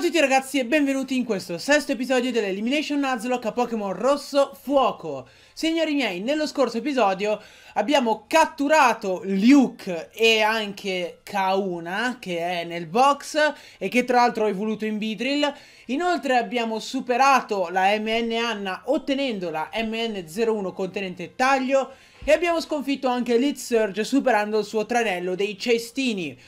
Ciao a tutti ragazzi e benvenuti in questo sesto episodio dell'Elimination Nuzlocke a Pokémon Rosso Fuoco. Signori miei, nello scorso episodio abbiamo catturato Luke e anche Kauna che è nel box e che tra l'altro ho evoluto in Vidril. Inoltre abbiamo superato la MN Anna ottenendo la MN01 contenente taglio e abbiamo sconfitto anche Elite Surge superando il suo tranello dei cestini.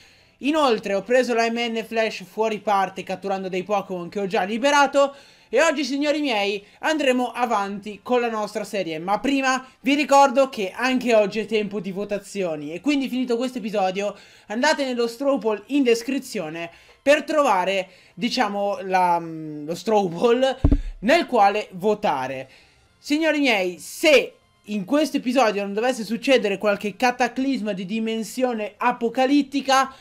Inoltre ho preso la MN Flash fuori parte catturando dei Pokémon che ho già liberato e oggi signori miei andremo avanti con la nostra serie ma prima vi ricordo che anche oggi è tempo di votazioni e quindi finito questo episodio andate nello Strawpoll in descrizione per trovare diciamo la, mm, lo Strawpoll nel quale votare signori miei se in questo episodio non dovesse succedere qualche cataclisma di dimensione apocalittica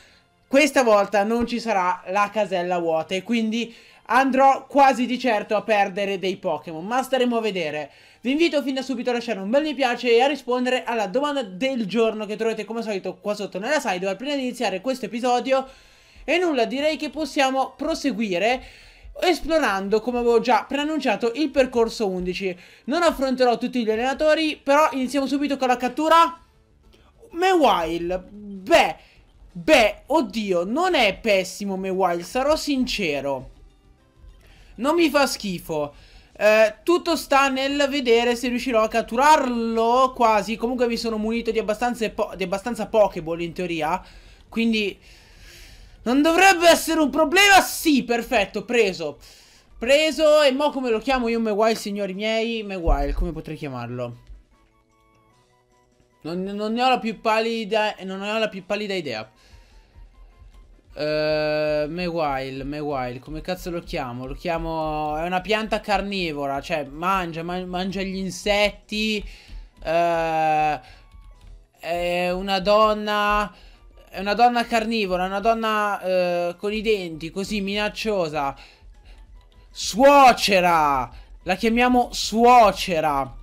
questa volta non ci sarà la casella vuota e quindi andrò quasi di certo a perdere dei Pokémon, ma staremo a vedere. Vi invito fin da subito a lasciare un bel mi piace e a rispondere alla domanda del giorno che trovate come al solito qua sotto nella sidebar prima di iniziare questo episodio. E nulla, direi che possiamo proseguire esplorando, come avevo già preannunciato, il percorso 11. Non affronterò tutti gli allenatori, però iniziamo subito con la cattura Mewile. Beh, Beh, oddio, non è pessimo Mewile, sarò sincero. Non mi fa schifo. Eh, tutto sta nel vedere se riuscirò a catturarlo quasi. Comunque mi sono munito di abbastanza, po di abbastanza Pokéball in teoria. Quindi... Non dovrebbe essere un problema? Sì, perfetto, preso. Preso e mo come lo chiamo io Mewile, signori miei? Mewile, come potrei chiamarlo? Non, non, ne ho la più pallida, non ne ho la più pallida idea. Uh, eh, Mewile, Mewile, come cazzo lo chiamo? Lo chiamo... È una pianta carnivora, cioè mangia, man mangia gli insetti. Uh, è una donna... È una donna carnivora, una donna uh, con i denti, così minacciosa. Suocera! La chiamiamo suocera.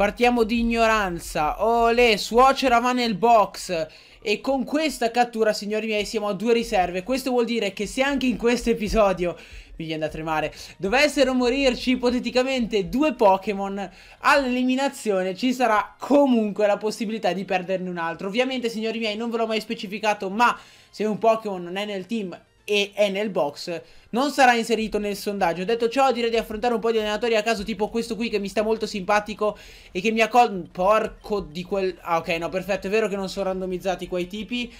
Partiamo di ignoranza. Ole, suocera va nel box. E con questa cattura, signori miei, siamo a due riserve. Questo vuol dire che se anche in questo episodio mi viene da tremare. Dovessero morirci ipoteticamente due Pokémon all'eliminazione, ci sarà comunque la possibilità di perderne un altro. Ovviamente, signori miei, non ve l'ho mai specificato, ma se un Pokémon non è nel team e è nel box, non sarà inserito nel sondaggio. detto ciò, direi di affrontare un po' di allenatori a caso, tipo questo qui che mi sta molto simpatico e che mi ha col... Porco di quel... Ah, ok, no, perfetto, è vero che non sono randomizzati quei tipi.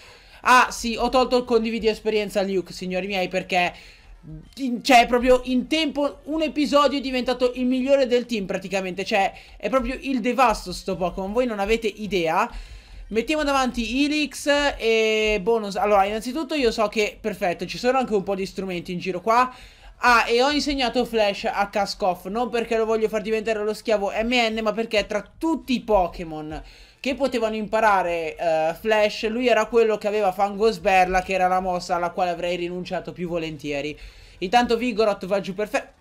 Ah, sì, ho tolto il condividi esperienza Luke, signori miei, perché... cioè, proprio in tempo un episodio è diventato il migliore del team praticamente. Cioè, è proprio il devasto sto Pokémon. Voi non avete idea. Mettiamo davanti Helix e bonus. Allora, innanzitutto io so che, perfetto, ci sono anche un po' di strumenti in giro qua. Ah, e ho insegnato Flash a Cascoff, non perché lo voglio far diventare lo schiavo MN, ma perché tra tutti i Pokémon che potevano imparare uh, Flash, lui era quello che aveva Fangosberla che era la mossa alla quale avrei rinunciato più volentieri. Intanto Vigorot va giù perfetto.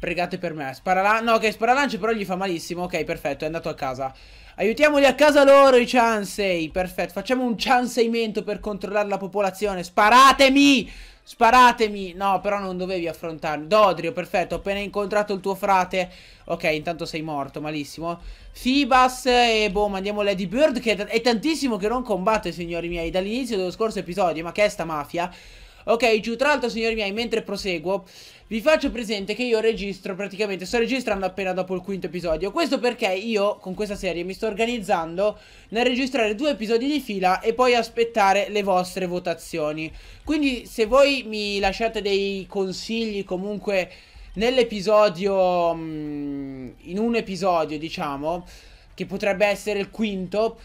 Pregate per me. spara Sparala no, ok, lancio però gli fa malissimo. Ok, perfetto, è andato a casa. Aiutiamoli a casa loro i Chansey. Perfetto, facciamo un Chanseymento per controllare la popolazione. Sparatemi! Sparatemi! No, però non dovevi affrontarmi. Dodrio, perfetto, ho appena incontrato il tuo frate. Ok, intanto sei morto, malissimo. Fibas e boh, mandiamo Lady Bird che è tantissimo che non combatte, signori miei, dall'inizio dello scorso episodio. Ma che è sta mafia? Ok giù, tra l'altro signori miei, mentre proseguo vi faccio presente che io registro praticamente, sto registrando appena dopo il quinto episodio Questo perché io con questa serie mi sto organizzando nel registrare due episodi di fila e poi aspettare le vostre votazioni Quindi se voi mi lasciate dei consigli comunque nell'episodio, mm, in un episodio diciamo, che potrebbe essere il quinto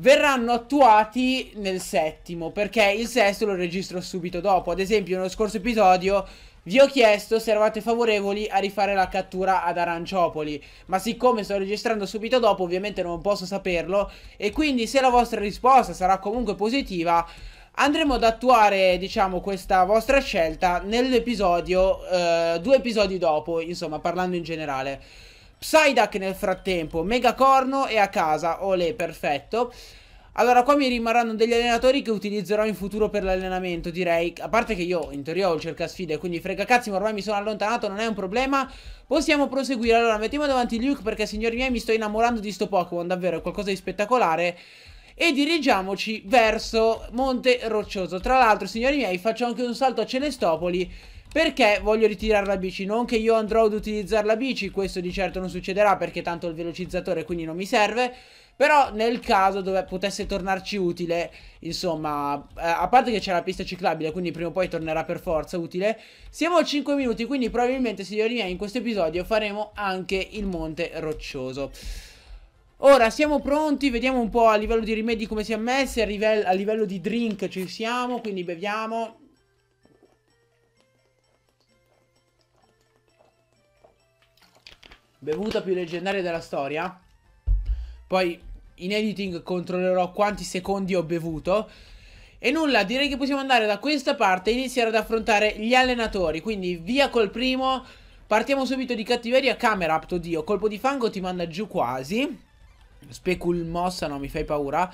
verranno attuati nel settimo, perché il sesto lo registro subito dopo. Ad esempio, nello scorso episodio vi ho chiesto se eravate favorevoli a rifare la cattura ad Aranciopoli, ma siccome sto registrando subito dopo, ovviamente non posso saperlo, e quindi se la vostra risposta sarà comunque positiva, andremo ad attuare, diciamo, questa vostra scelta nell'episodio, eh, due episodi dopo, insomma, parlando in generale. Psyduck nel frattempo, Megacorno è a casa, olè, perfetto. Allora qua mi rimarranno degli allenatori che utilizzerò in futuro per l'allenamento direi A parte che io in teoria ho il cerca sfide, quindi frega cazzi ma ormai mi sono allontanato non è un problema Possiamo proseguire allora mettiamo davanti Luke perché signori miei mi sto innamorando di sto Pokémon davvero è qualcosa di spettacolare e dirigiamoci verso Monte Roccioso Tra l'altro signori miei faccio anche un salto a Celestopoli perché voglio ritirare la bici? Non che io andrò ad utilizzare la bici, questo di certo non succederà perché tanto il velocizzatore quindi non mi serve. Però nel caso dove potesse tornarci utile, insomma, eh, a parte che c'è la pista ciclabile, quindi prima o poi tornerà per forza utile. Siamo a 5 minuti, quindi probabilmente, signori miei, in questo episodio faremo anche il monte roccioso. Ora siamo pronti, vediamo un po' a livello di rimedi come siamo messi, a livello, a livello di drink ci siamo, quindi beviamo bevuta più leggendaria della storia. Poi in editing controllerò quanti secondi ho bevuto. E nulla, direi che possiamo andare da questa parte e iniziare ad affrontare gli allenatori. Quindi via col primo. Partiamo subito di cattiveria. Camera, apto Dio. Colpo di fango ti manda giù quasi. Specul mossa, no, mi fai paura.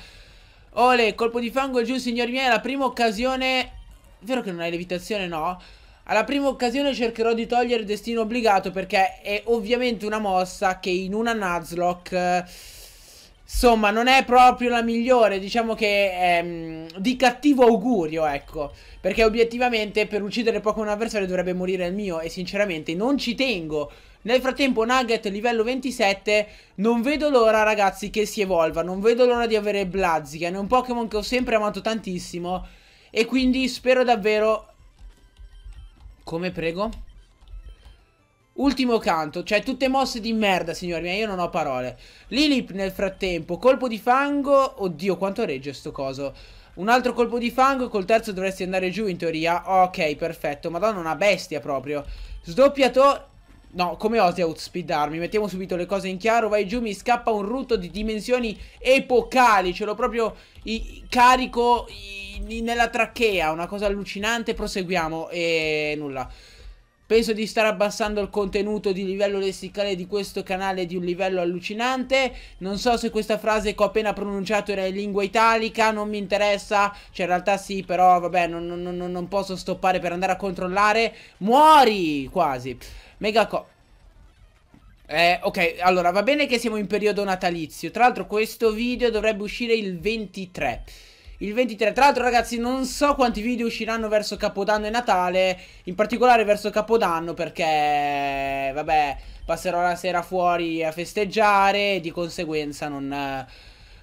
Ole, colpo di fango giù, signori miei. È La prima occasione... È vero che non hai levitazione, no? Alla prima occasione cercherò di togliere Destino Obbligato perché è ovviamente una mossa che in una Nuzlocke... Insomma, non è proprio la migliore, diciamo che è ehm, mh, di cattivo augurio, ecco. Perché obiettivamente per uccidere poco un avversario dovrebbe morire il mio e sinceramente non ci tengo. Nel frattempo Nugget livello 27, non vedo l'ora ragazzi che si evolva, non vedo l'ora di avere Blaziken, è un Pokémon che ho sempre amato tantissimo e quindi spero davvero come prego? Ultimo canto, cioè tutte mosse di merda, signori miei, io non ho parole. Lilip nel frattempo, colpo di fango, oddio quanto regge sto coso. Un altro colpo di fango, col terzo dovresti andare giù in teoria. Ok, perfetto, madonna una bestia proprio. Sdoppiato, No, come osi outspeedarmi? Mettiamo subito le cose in chiaro. Vai giù, mi scappa un rutto di dimensioni epocali. Ce l'ho proprio i, carico i, nella trachea. Una cosa allucinante. Proseguiamo. E nulla. Penso di stare abbassando il contenuto di livello lessicale di questo canale di un livello allucinante. Non so se questa frase che ho appena pronunciato era in lingua italica, non mi interessa. Cioè, in realtà sì, però vabbè, non, non, non posso stoppare per andare a controllare. Muori! Quasi. Mega co... Eh, ok, allora va bene che siamo in periodo natalizio. Tra l'altro questo video dovrebbe uscire il 23. Il 23, tra l'altro ragazzi non so quanti video usciranno verso Capodanno e Natale, in particolare verso Capodanno perché, vabbè, passerò la sera fuori a festeggiare e di conseguenza non... Eh,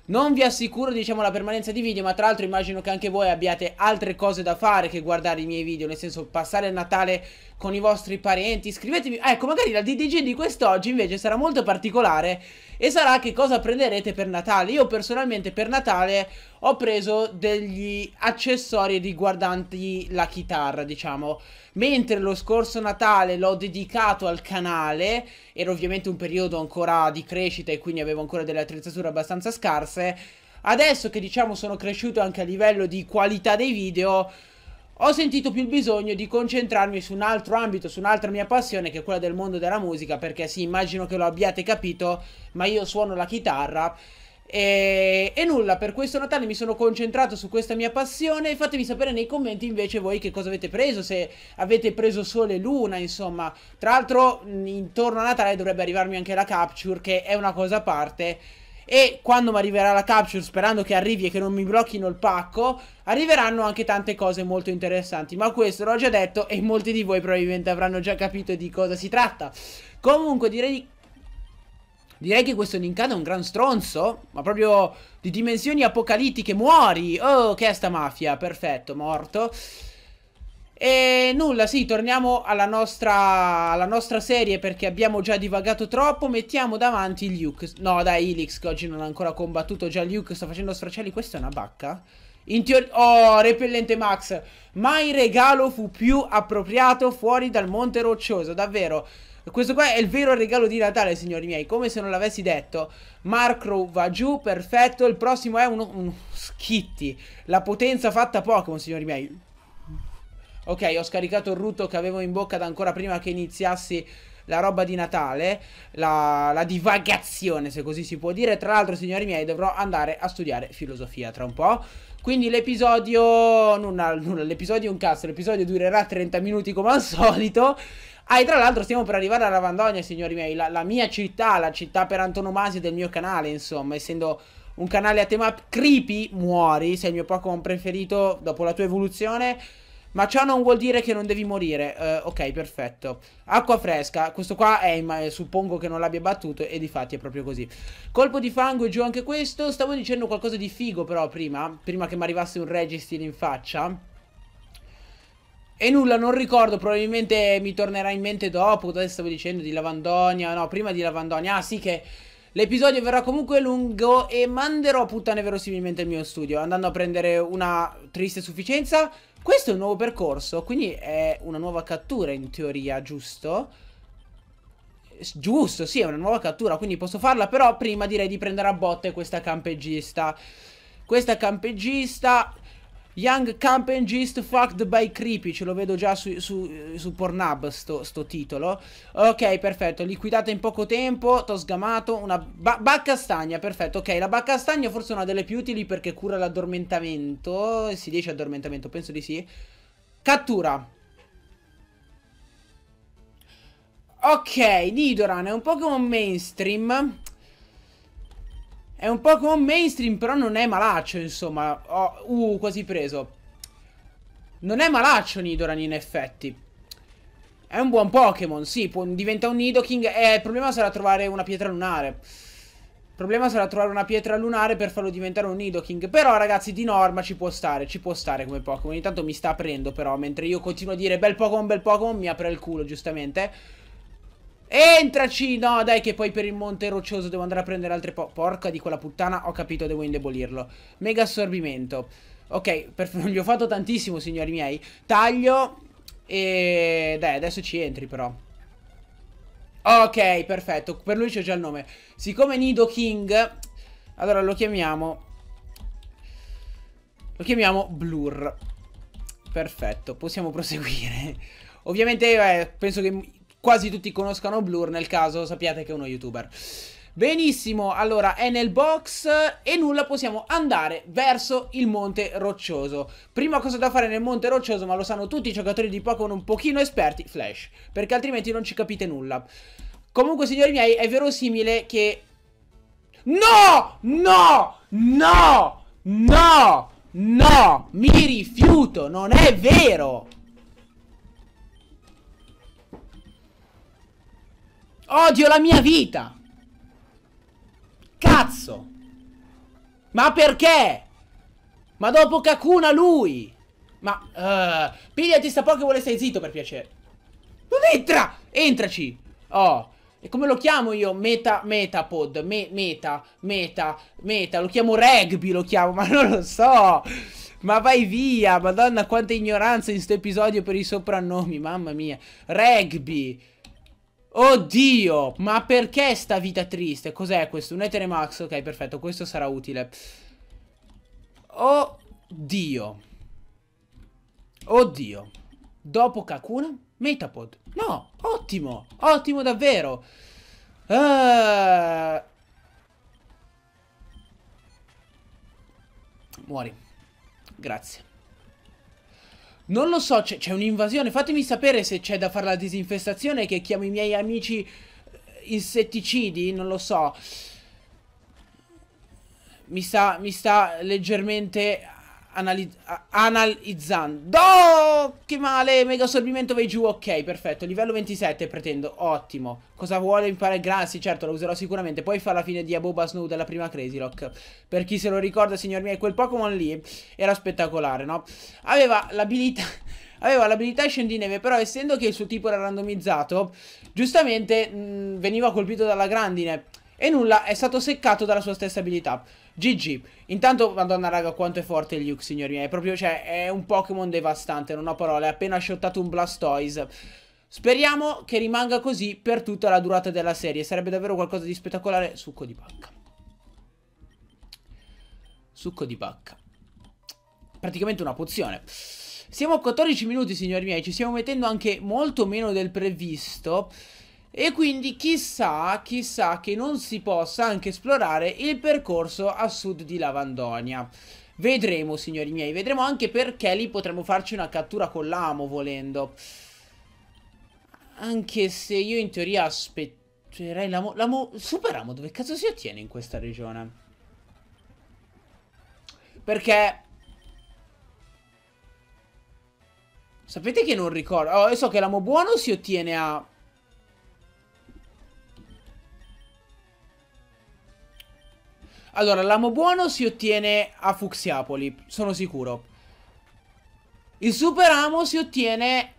non vi assicuro, diciamo, la permanenza di video, ma tra l'altro immagino che anche voi abbiate altre cose da fare che guardare i miei video, nel senso passare il Natale con i vostri parenti, iscrivetevi. Ecco, magari la DDG di quest'oggi invece sarà molto particolare e sarà che cosa prenderete per Natale. Io personalmente per Natale ho preso degli accessori riguardanti la chitarra, diciamo. Mentre lo scorso Natale l'ho dedicato al canale, era ovviamente un periodo ancora di crescita e quindi avevo ancora delle attrezzature abbastanza scarse, adesso che diciamo sono cresciuto anche a livello di qualità dei video, ho sentito più il bisogno di concentrarmi su un altro ambito, su un'altra mia passione che è quella del mondo della musica, perché sì, immagino che lo abbiate capito, ma io suono la chitarra e, e, nulla, per questo Natale mi sono concentrato su questa mia passione. Fatemi sapere nei commenti invece voi che cosa avete preso, se avete preso sole e luna, insomma. Tra l'altro, intorno a Natale dovrebbe arrivarmi anche la capture, che è una cosa a parte. E quando mi arriverà la capture, sperando che arrivi e che non mi blocchino il pacco, arriveranno anche tante cose molto interessanti. Ma questo l'ho già detto e molti di voi probabilmente avranno già capito di cosa si tratta. Comunque direi di Direi che questo Ninkata è un gran stronzo, ma proprio di dimensioni apocalittiche. Muori! Oh, che è sta mafia? Perfetto, morto. E nulla, sì, torniamo alla nostra, alla nostra serie perché abbiamo già divagato troppo. Mettiamo davanti Luke. No, dai, Ilix che oggi non ha ancora combattuto. Già Luke sta facendo sfracelli. Questa è una bacca? In teoria... Oh, repellente Max. Mai regalo fu più appropriato fuori dal monte roccioso, davvero. Questo qua è il vero regalo di Natale, signori miei. Come se non l'avessi detto. Marco va giù, perfetto. Il prossimo è uno, uno Schitty. La potenza fatta Pokémon, signori miei. Ok, ho scaricato il rutto che avevo in bocca da ancora prima che iniziassi la roba di Natale, la, la, divagazione se così si può dire. Tra l'altro, signori miei, dovrò andare a studiare filosofia tra un po'. Quindi l'episodio. Nulla, nulla, l'episodio è un cazzo. L'episodio durerà 30 minuti come al solito. Ah, e tra l'altro stiamo per arrivare a Ravandogna, signori miei, la, la, mia città, la città per antonomasia del mio canale, insomma, essendo un canale a tema creepy, muori, sei il mio Pokémon preferito dopo la tua evoluzione. Ma ciò non vuol dire che non devi morire. Uh, ok, perfetto. Acqua fresca. Questo qua è, ma eh, suppongo che non l'abbia battuto e di fatti è proprio così. Colpo di fango e giù anche questo. Stavo dicendo qualcosa di figo però prima, prima che mi arrivasse un registil in faccia. E nulla, non ricordo, probabilmente mi tornerà in mente dopo, cosa stavo dicendo, di Lavandonia, no, prima di Lavandonia, ah sì che L'episodio verrà comunque lungo e manderò a puttane verosimilmente il mio studio andando a prendere una triste sufficienza. Questo è un nuovo percorso, quindi è una nuova cattura in teoria, giusto? Giusto, sì, è una nuova cattura, quindi posso farla, però prima direi di prendere a botte questa campeggista. Questa campeggista Young Campengist Fucked by Creepy, ce lo vedo già su, su, su Pornhub sto, sto, titolo. Ok, perfetto, liquidata in poco tempo, t'ho sgamato, una ba baccastagna, perfetto. Ok, la baccastagna forse è una delle più utili perché cura l'addormentamento, si dice addormentamento, penso di sì. Cattura. Ok, Nidoran è un Pokémon mainstream è un Pokémon mainstream, però non è malaccio, insomma. Oh, uh, quasi preso. Non è malaccio Nidoran in effetti. È un buon Pokémon, sì, può, diventa un Nidoking. Eh, il problema sarà trovare una pietra lunare. Il problema sarà trovare una pietra lunare per farlo diventare un Nidoking. Però, ragazzi, di norma ci può stare, ci può stare come Pokémon. Intanto mi sta aprendo, però, mentre io continuo a dire bel Pokémon, bel Pokémon, mi apre il culo, giustamente. Entraci! No, dai, che poi per il monte roccioso devo andare a prendere altre po... Porca di quella puttana, ho capito, devo indebolirlo. Mega assorbimento. Ok, per... non gli ho fatto tantissimo, signori miei. Taglio. E... Dai, adesso ci entri, però. Ok, perfetto. Per lui c'è già il nome. Siccome Nido King... Allora, lo chiamiamo... Lo chiamiamo Blur. Perfetto, possiamo proseguire. Ovviamente, eh, penso che quasi tutti conoscano Blur, nel caso sappiate che è uno youtuber. Benissimo, allora è nel box e nulla, possiamo andare verso il Monte Roccioso. Prima cosa da fare nel Monte Roccioso, ma lo sanno tutti i giocatori di Pokémon un pochino esperti, Flash, perché altrimenti non ci capite nulla. Comunque, signori miei, è verosimile che... No! No! No! No! No! Mi rifiuto, non è vero! Odio la mia vita. Cazzo. Ma perché? Ma dopo Kakuna lui. Ma... Uh, eh, pigliati sta Pokémon e stai zitto per piacere. Non entra! Entraci. Oh. E come lo chiamo io? Meta, metapod, me, meta, meta, meta. Lo chiamo rugby, lo chiamo, ma non lo so. Ma vai via, madonna quanta ignoranza in questo episodio per i soprannomi, mamma mia. Rugby. Oddio, ma perché sta vita triste? Cos'è questo? Un Etere Max? Ok, perfetto, questo sarà utile. Oddio. Oddio. Dopo Kakuna, Metapod. No, ottimo, ottimo davvero. Uh... Muori. Grazie. Non lo so, c'è, un'invasione. Fatemi sapere se c'è da fare la disinfestazione che chiamo i miei amici eh, insetticidi, non lo so. Mi sta, mi sta leggermente analizzando. Oh, che male, mega assorbimento vai giù, ok, perfetto. Livello 27 pretendo, ottimo. Cosa vuole imparare? grassi certo, lo userò sicuramente. Poi fa la fine di Aboba Snow della prima Crazy Lock. Per chi se lo ricorda, signor miei, quel Pokémon lì era spettacolare, no? Aveva l'abilità... Aveva l'abilità Scendineve, però essendo che il suo tipo era randomizzato, giustamente mh, mm, veniva colpito dalla grandine. E nulla, è stato seccato dalla sua stessa abilità. GG. Intanto, madonna raga, quanto è forte il Luke, signori miei. È proprio, cioè, è un Pokémon devastante, non ho parole. Ha appena shottato un Blastoise. Speriamo che rimanga così per tutta la durata della serie. Sarebbe davvero qualcosa di spettacolare. Succo di pacca. Succo di pacca. Praticamente una pozione. Siamo a 14 minuti, signori miei. Ci stiamo mettendo anche molto meno del previsto. E quindi chissà, chissà che non si possa anche esplorare il percorso a sud di Lavandonia. Vedremo, signori miei, vedremo anche perché lì potremmo farci una cattura con l'amo volendo. Anche se io in teoria aspetterei l'amo... L'amo... Superamo dove cazzo si ottiene in questa regione? Perché... Sapete che non ricordo... Oh, io so che l'amo buono si ottiene a... Allora, l'amo buono si ottiene a Fuxiapoli, sono sicuro. Il super amo si ottiene...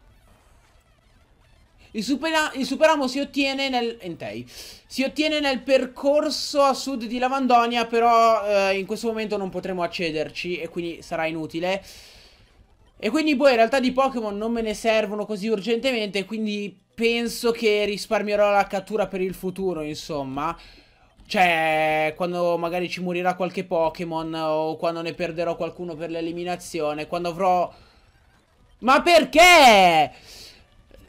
Il super, il super amo si ottiene nel... Entei. Si ottiene nel percorso a sud di Lavandonia, però eh, in questo momento non potremo accederci e quindi sarà inutile. E quindi poi boh, in realtà di Pokémon non me ne servono così urgentemente, quindi penso che risparmierò la cattura per il futuro, insomma. Cioè, quando magari ci morirà qualche Pokémon o quando ne perderò qualcuno per l'eliminazione, quando avrò... Ma perché?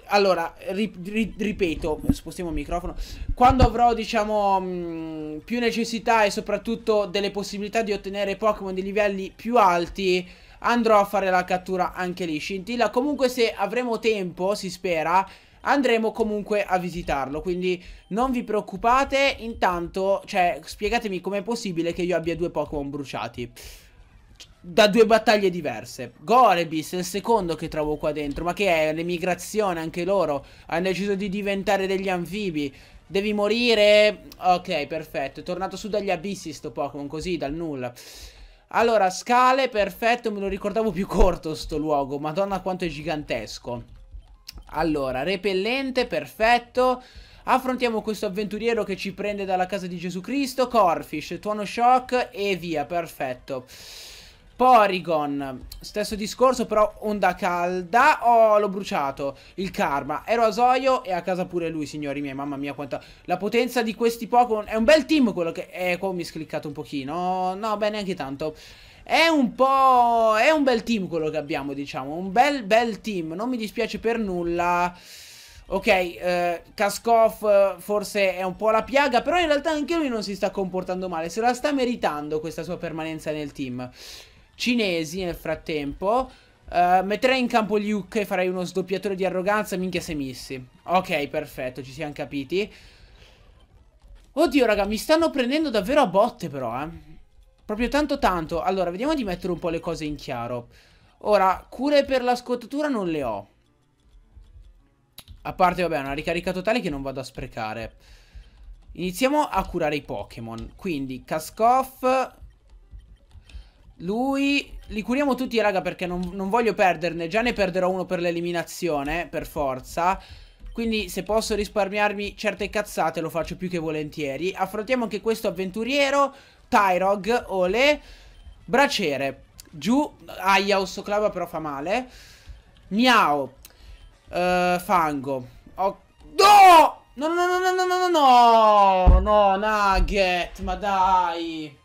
Allora, ri ri ripeto, spostiamo il microfono. Quando avrò, diciamo, mh, mm, più necessità e soprattutto delle possibilità di ottenere Pokémon di livelli più alti, andrò a fare la cattura anche lì. Scintilla, comunque se avremo tempo, si spera, andremo comunque a visitarlo, quindi non vi preoccupate, intanto, cioè, spiegatemi com'è possibile che io abbia due Pokémon bruciati da due battaglie diverse. Gorebis è il secondo che trovo qua dentro, ma che è l'emigrazione anche loro. Hanno deciso di diventare degli anfibi. Devi morire. Ok, perfetto. È tornato su dagli abissi sto Pokémon, così dal nulla. Allora, scale, perfetto, me lo ricordavo più corto sto luogo. Madonna quanto è gigantesco. Allora, repellente, perfetto. Affrontiamo questo avventuriero che ci prende dalla casa di Gesù Cristo. Corfish, tuono shock e via, perfetto. Porygon, stesso discorso però onda calda, oh l'ho bruciato, il karma, Eroasoio e a casa pure lui signori miei, mamma mia quanta, la potenza di questi Pokémon, è un bel team quello che, eh qua mi scliccato un pochino, no beh neanche tanto, è un po'... è un bel team quello che abbiamo, diciamo. Un bel, bel team. Non mi dispiace per nulla. Ok, eh, Kaskov eh, forse è un po' la piaga, però in realtà anche lui non si sta comportando male. Se la sta meritando questa sua permanenza nel team. Cinesi nel frattempo. Uh, metterei in campo Luke e farei uno sdoppiatore di arroganza, minchia se missi. Ok, perfetto, ci siamo capiti. Oddio, raga, mi stanno prendendo davvero a botte però, eh. Proprio tanto tanto. Allora, vediamo di mettere un po' le cose in chiaro. Ora, cure per la scottatura non le ho. A parte, vabbè, una ricarica totale che non vado a sprecare. Iniziamo a curare i Pokémon. Quindi, Cascoff... Lui... Li curiamo tutti, raga, perché non, non voglio perderne. Già ne perderò uno per l'eliminazione, per forza. Quindi se posso risparmiarmi certe cazzate lo faccio più che volentieri. Affrontiamo anche questo avventuriero. Tyrog, Ole, braciere, giù, Aia Ossoclava però fa male, Miao, uh, Fango, no! No, no, no, no, no, no, no, no, no, Nugget, ma dai!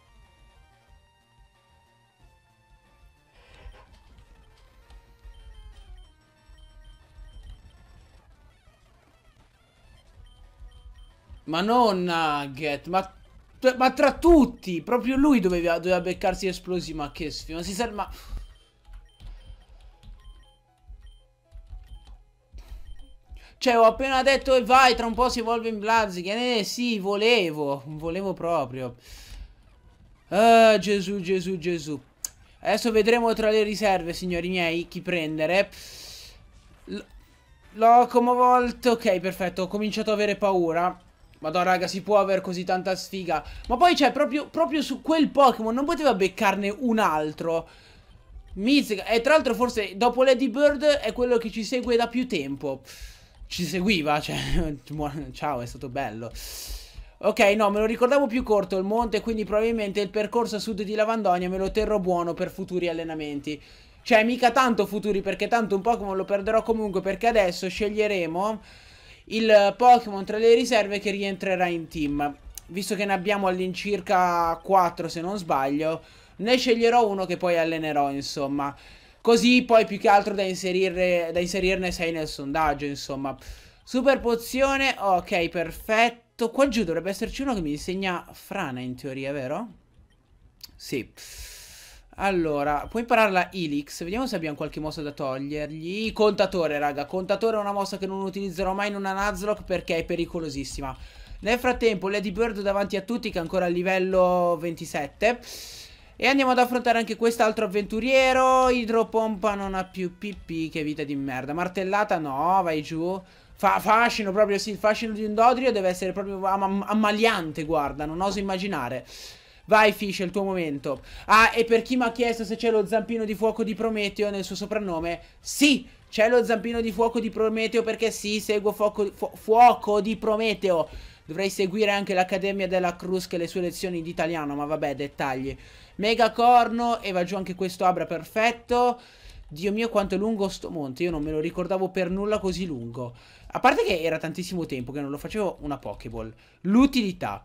Ma non Nugget, ma cioè, ma tra tutti, proprio lui doveva, doveva beccarsi esplosi, ma che sfida, ma si serve, ma... Cioè, ho appena detto e vai, tra un po' si evolve in Blaziken. Eh sì, volevo, volevo proprio. Ah, Gesù, Gesù, Gesù. Adesso vedremo tra le riserve, signori miei, chi prendere. L Locomovolt, ok, perfetto, ho cominciato a avere paura. Madonna, raga, si può aver così tanta sfiga. Ma poi, cioè, proprio, proprio su quel Pokémon non poteva beccarne un altro. Mizzica. E tra l'altro, forse, dopo Lady Bird è quello che ci segue da più tempo. Ci seguiva, cioè... Ciao, è stato bello. Ok, no, me lo ricordavo più corto il monte, quindi probabilmente il percorso a sud di Lavandonia me lo terrò buono per futuri allenamenti. Cioè, mica tanto futuri, perché tanto un Pokémon lo perderò comunque, perché adesso sceglieremo il Pokémon tra le riserve che rientrerà in team. Visto che ne abbiamo all'incirca 4 se non sbaglio, ne sceglierò uno che poi allenerò insomma. Così poi più che altro da, inserire, da inserirne 6 nel sondaggio insomma. Super pozione, ok perfetto. Qua giù dovrebbe esserci uno che mi insegna frana in teoria, vero? Sì. Allora, puoi imparare la Helix. Vediamo se abbiamo qualche mossa da togliergli. Contatore, raga. Contatore è una mossa che non utilizzerò mai in una Nuzlocke perché è pericolosissima. Nel frattempo, Lady Bird davanti a tutti che è ancora a livello 27. E andiamo ad affrontare anche quest'altro avventuriero. Idropompa non ha più PP, che vita di merda. Martellata no, vai giù. Fa fascino proprio, sì, il fascino di un Dodrio deve essere proprio am ammaliante, guarda, non oso immaginare. Vai Fish, è il tuo momento. Ah, e per chi mi ha chiesto se c'è lo zampino di fuoco di Prometeo nel suo soprannome, sì! C'è lo zampino di fuoco di Prometeo perché sì, seguo fuoco, fu fuoco di Prometeo. Dovrei seguire anche l'Accademia della Cruz che le sue lezioni di italiano, ma vabbè, dettagli. Mega corno e va giù anche questo Abra perfetto. Dio mio quanto è lungo sto monte, io non me lo ricordavo per nulla così lungo. A parte che era tantissimo tempo che non lo facevo una Pokéball. L'utilità.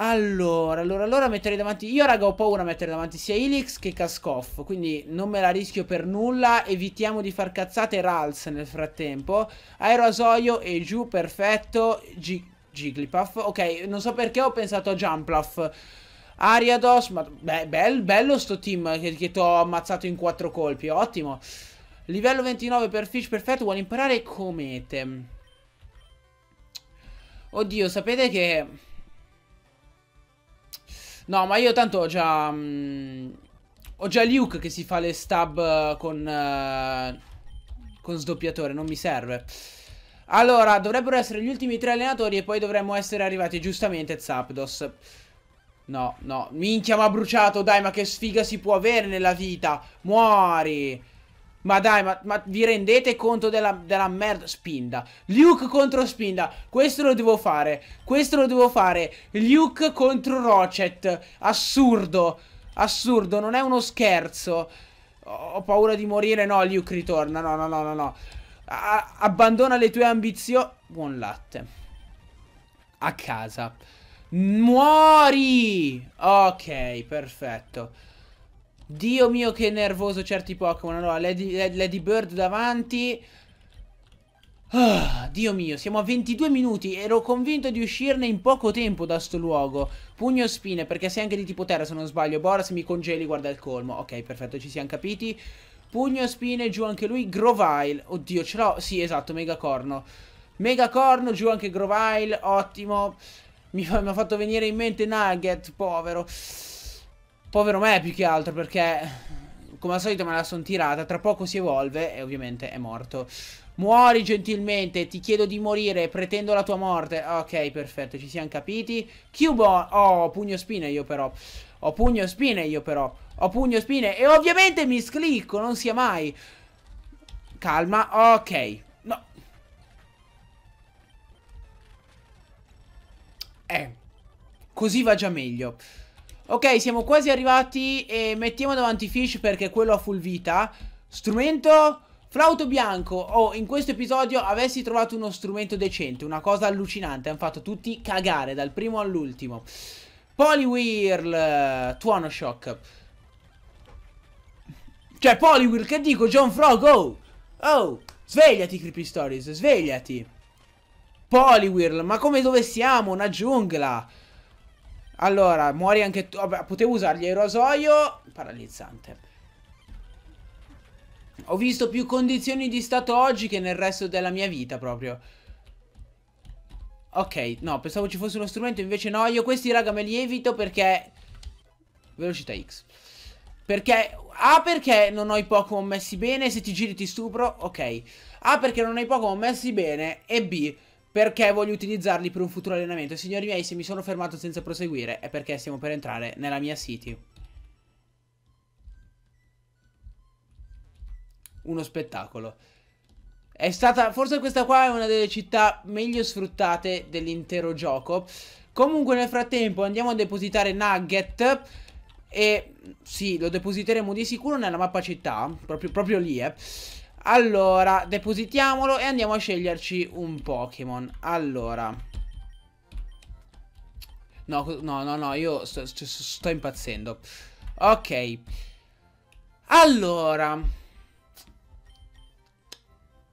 Allora, allora, allora mettere davanti... Io raga ho paura a mettere davanti sia Helix che Cascoff Quindi non me la rischio per nulla Evitiamo di far cazzate Rals nel frattempo Aerosoio e giù, perfetto G Jigglypuff Ok, non so perché ho pensato a Jumpluff Ariados, ma beh, bel, bello sto team che, che ti ho ammazzato in quattro colpi, ottimo Livello 29 per Fish, perfetto, vuole imparare comete Oddio, sapete che... No, ma io tanto ho già... Mh, mm, ho già Luke che si fa le stab eh, con... Uh, con sdoppiatore, non mi serve. Allora, dovrebbero essere gli ultimi tre allenatori e poi dovremmo essere arrivati giustamente Zapdos. No, no. Minchia, ma ha bruciato, dai, ma che sfiga si può avere nella vita? Muori! Ma dai, ma, ma vi rendete conto della, della, merda? Spinda. Luke contro Spinda. Questo lo devo fare. Questo lo devo fare. Luke contro Rocket. Assurdo. Assurdo, non è uno scherzo. Ho, ho paura di morire. No, Luke ritorna. No, no, no, no, no. A abbandona le tue ambizioni. Buon latte. A casa. Muori! Ok, perfetto. Dio mio che nervoso certi Pokémon. Allora, Lady, Lady Bird davanti. Ah, Dio mio, siamo a 22 minuti. Ero convinto di uscirne in poco tempo da sto luogo. Pugno spine, perché sei anche di tipo terra se non sbaglio. Boras mi congeli, guarda il colmo. Ok, perfetto, ci siamo capiti. Pugno spine, giù anche lui. Grovile. Oddio, ce l'ho. Sì, esatto, megacorno. Megacorno, giù anche Grovile. Ottimo. Mi, mi ha fatto venire in mente Nugget, povero. Povero me più che altro perché come al solito me la son tirata, tra poco si evolve e ovviamente è morto. Muori gentilmente, ti chiedo di morire, pretendo la tua morte. Ok, perfetto, ci siamo capiti. Cubo, oh, pugno spine io però. Ho pugno spine io però. Ho pugno spine e ovviamente mi sclicco, non sia mai. Calma, ok. No. Eh. Così va già meglio. Ok, siamo quasi arrivati e mettiamo davanti Fish perché quello ha full vita. Strumento... Flauto bianco, oh, in questo episodio avessi trovato uno strumento decente, una cosa allucinante, hanno fatto tutti cagare, dal primo all'ultimo. Poliwhirl, tuono shock. Cioè, Poliwhirl, che dico, John Frog, oh! Oh, svegliati, Creepy Stories, svegliati. Poliwhirl, ma come dove siamo? Una giungla. Allora, muori anche tu. Vabbè, potevo usargli il aerosoio. Paralizzante. Ho visto più condizioni di stato oggi che nel resto della mia vita proprio. Ok, no, pensavo ci fosse uno strumento, invece no. Io questi, raga, me li evito perché... Velocità X. Perché... A, perché non ho i Pokémon messi bene, se ti giri ti stupro, ok. A, perché non ho i Pokémon messi bene, e B, perché voglio utilizzarli per un futuro allenamento. Signori miei, se mi sono fermato senza proseguire è perché stiamo per entrare nella mia city. Uno spettacolo. È stata, forse questa qua è una delle città meglio sfruttate dell'intero gioco. Comunque nel frattempo andiamo a depositare Nugget e sì, lo depositeremo di sicuro nella mappa città, proprio, proprio lì eh. Allora, depositiamolo e andiamo a sceglierci un Pokémon. Allora. No, no, no, no, io sto, sto, sto impazzendo. Ok. Allora.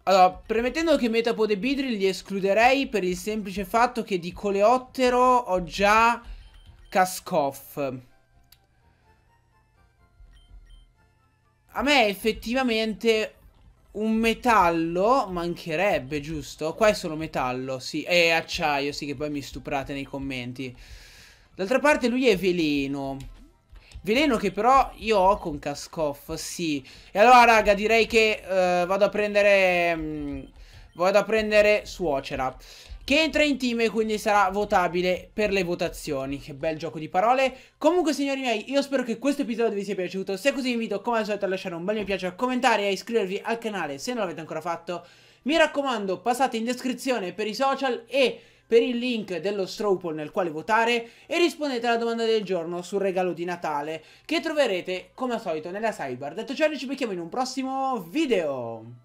Allora, premettendo che Metapode Bidri li escluderei per il semplice fatto che di Coleottero ho già Cascoff. A me effettivamente un metallo mancherebbe, giusto? Qua è solo metallo, sì, e acciaio, sì, che poi mi stuprate nei commenti. D'altra parte lui è veleno. Veleno che però io ho con Cascoff, sì. E allora, raga, direi che uh, vado a prendere... Mh, mm, vado a prendere suocera che entra in team e quindi sarà votabile per le votazioni. Che bel gioco di parole. Comunque, signori miei, io spero che questo episodio vi sia piaciuto. Se così vi invito, come al solito, a lasciare un bel mi piace, a commentare e a iscrivervi al canale se non l'avete ancora fatto. Mi raccomando, passate in descrizione per i social e per il link dello Stropol nel quale votare e rispondete alla domanda del giorno sul regalo di Natale che troverete come al solito nella sidebar. Detto ciò, noi ci becchiamo in un prossimo video!